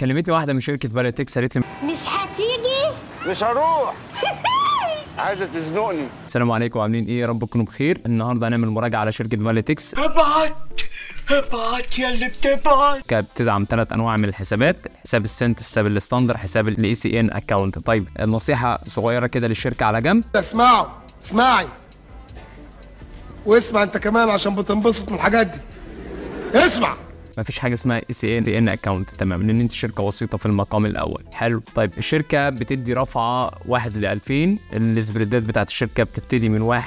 كلمتني واحده من شركه فاليتكس قالت لي مش هتيجي مش هروح عايزه تزنقني السلام عليكم عاملين ايه يا رب تكونوا بخير النهارده هنعمل مراجعه على شركه فاليتكس ابعت ابعت يا اللي بتبعت كانت بتدعم ثلاث انواع من الحسابات حساب السنت حساب الستاندر حساب الاي سي ان اكونت طيب النصيحه صغيره كده للشركه على جنب اسمعوا اسمعي واسمع انت كمان عشان بتنبسط من الحاجات دي اسمع ما فيش حاجه اسمها اي سي ان ان اكونت تمام لان انت شركه وسيطه في المقام الاول حلو طيب الشركه بتدي رفعه 1 ل 2000 السبريدات بتاعت الشركه بتبتدي من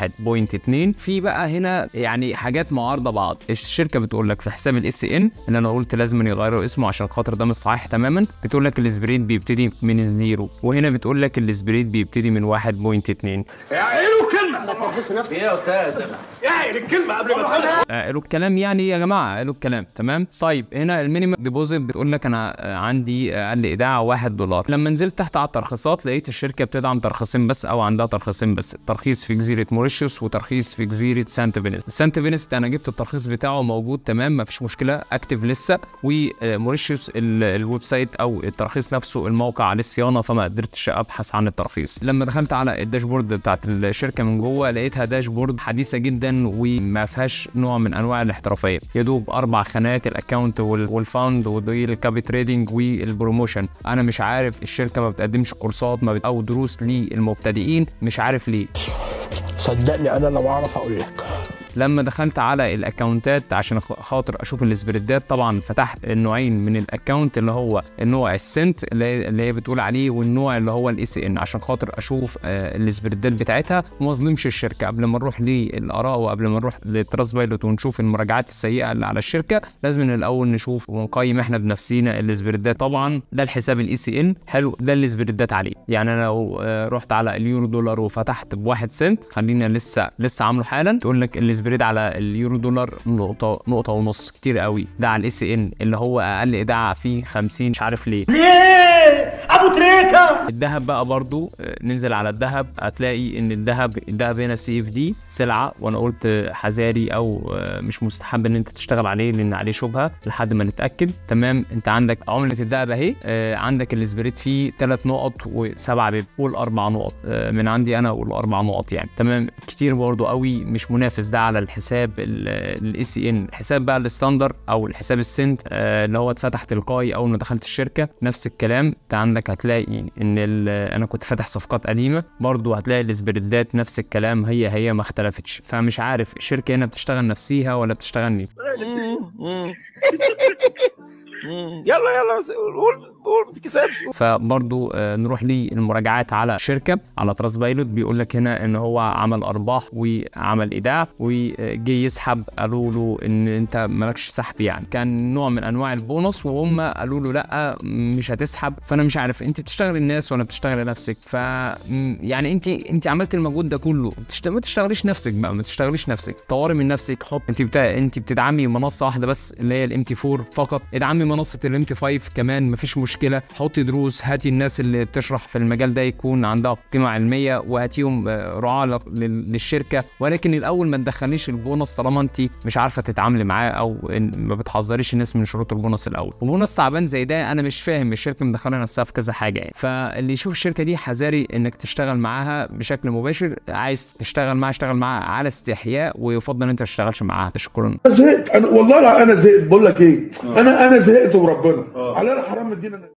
1.2 في بقى هنا يعني حاجات معارضه بعض الشركه بتقول لك في حساب الاي سي ان اللي انا قلت لازم يغيروا اسمه عشان خاطر ده مش صحيح تماما بتقول لك السبريد بيبتدي من الزيرو وهنا بتقول لك السبريد بيبتدي من 1.2 قالوا كلمه ما نفسك ايه يا استاذ ايه الكلمه قبل ما تقولها قالوا الكلام يعني يا جماعه قالوا الكلام تمام طيب هنا المينيمم ديبوزيت بتقول لك انا آه، عندي اقل آه، ايداع 1 دولار لما نزلت تحت على الترخيصات لقيت الشركه بتدعم ترخيصين بس او عندها ترخيصين بس ترخيص في جزيره موريشيوس وترخيص في جزيره سانت فينست سانت فينست انا جبت الترخيص بتاعه موجود تمام ما فيش مشكله اكتف لسه وموريشيوس الويب سايت او الترخيص نفسه الموقع عليه الصيانه فما قدرتش ابحث عن الترخيص لما دخلت على الداشبورد بتاعت الشركه من جوه لقيتها داشبورد حديثه جدا وما فيهاش نوع من انواع الاحترافيه يا دوب اربع خانات الاكونت والفاند والكابي تريدنج والبروموشن انا مش عارف الشركه ما بتقدمش كورسات ما بت... او دروس للمبتدئين مش عارف ليه صدقني انا لو اعرف اقول لك لما دخلت على الاكونتات عشان خاطر اشوف السبريدات طبعا فتحت النوعين من الاكونت اللي هو النوع السنت اللي هي بتقول عليه والنوع اللي هو الاس ان عشان خاطر اشوف آه، السبريدات بتاعتها وما اظلمش الشركه قبل ما نروح للاراء وقبل ما نروح للتراست بايلوت ونشوف المراجعات السيئه اللي على الشركه لازم من الاول نشوف ونقيم احنا بنفسينا السبريدات طبعا ده الحساب الاي سي ان حلو ده السبريدات عليه يعني انا لو آه، رحت على اليورو دولار وفتحت بواحد سنت خلينا لسه لسه عامله حالا تقول لك السبريد تريد على اليورو دولار نقطه نقطه ونص كتير قوي ده على الاس ان اللي هو اقل ايداع فيه 50 مش عارف ليه وتريكه الذهب بقى برضو آه، ننزل على الذهب هتلاقي ان الذهب الذهب هنا سي اف دي سلعه وانا قلت حذاري او آه، مش مستحب ان انت تشتغل عليه لان عليه شبهه لحد ما نتاكد تمام انت عندك عمله الذهب اهي آه، عندك الاسبريت فيه ثلاث نقط وسبعه بيب قول اربع نقط من عندي انا اقول اربع نقط يعني تمام كتير برضو قوي مش منافس ده على الحساب الاي سي ان e الحساب بقى الستاندر او الحساب السنت اللي هو اتفتح تلقائي اول ما دخلت الشركه نفس الكلام انت عندك هتلاقي ان انا كنت فاتح صفقات قديمه برضو هتلاقي السبريدات نفس الكلام هي هي ما اختلفتش فمش عارف الشركه هنا بتشتغل نفسيها ولا بتشتغلني يلا يلا قول قول ما تتكسفش فبرضه آه، نروح للمراجعات على شركه على تراس بايلوت بيقول لك هنا ان هو عمل ارباح وعمل ايداع وجه يسحب قالوا له ان انت مالكش سحب يعني كان نوع من انواع البونص وهم قالوا له لا مش هتسحب فانا مش عارف انت بتشتغل الناس ولا بتشتغل نفسك ف يعني انت انت عملت المجهود ده كله ما تشتغليش نفسك بقى ما تشتغليش نفسك طوري من نفسك حط انت بتا... انت بتدعمي منصه واحده بس اللي هي الام تي 4 فقط ادعمي منصه الام 5 كمان مفيش مشكله حطي دروس هاتي الناس اللي بتشرح في المجال ده يكون عندها قيمه علميه وهاتيهم آه، رعاه للشركه ولكن الاول ما تدخليش البونص طالما انت مش عارفه تتعاملي معاه او ما بتحذريش الناس من شروط البونص الاول وبونص تعبان زي ده انا مش فاهم الشركه مدخله نفسها في كذا حاجه يعني فاللي يشوف الشركه دي حذاري انك تشتغل معاها بشكل مباشر عايز تشتغل معاها اشتغل معاها على استحياء ويفضل ان انت ما تشتغلش معاها شكرا زهقت انا والله انا زهقت بقول لك ايه آه. انا انا زهقت نأذوا ربنا آه. علينا حرام الدين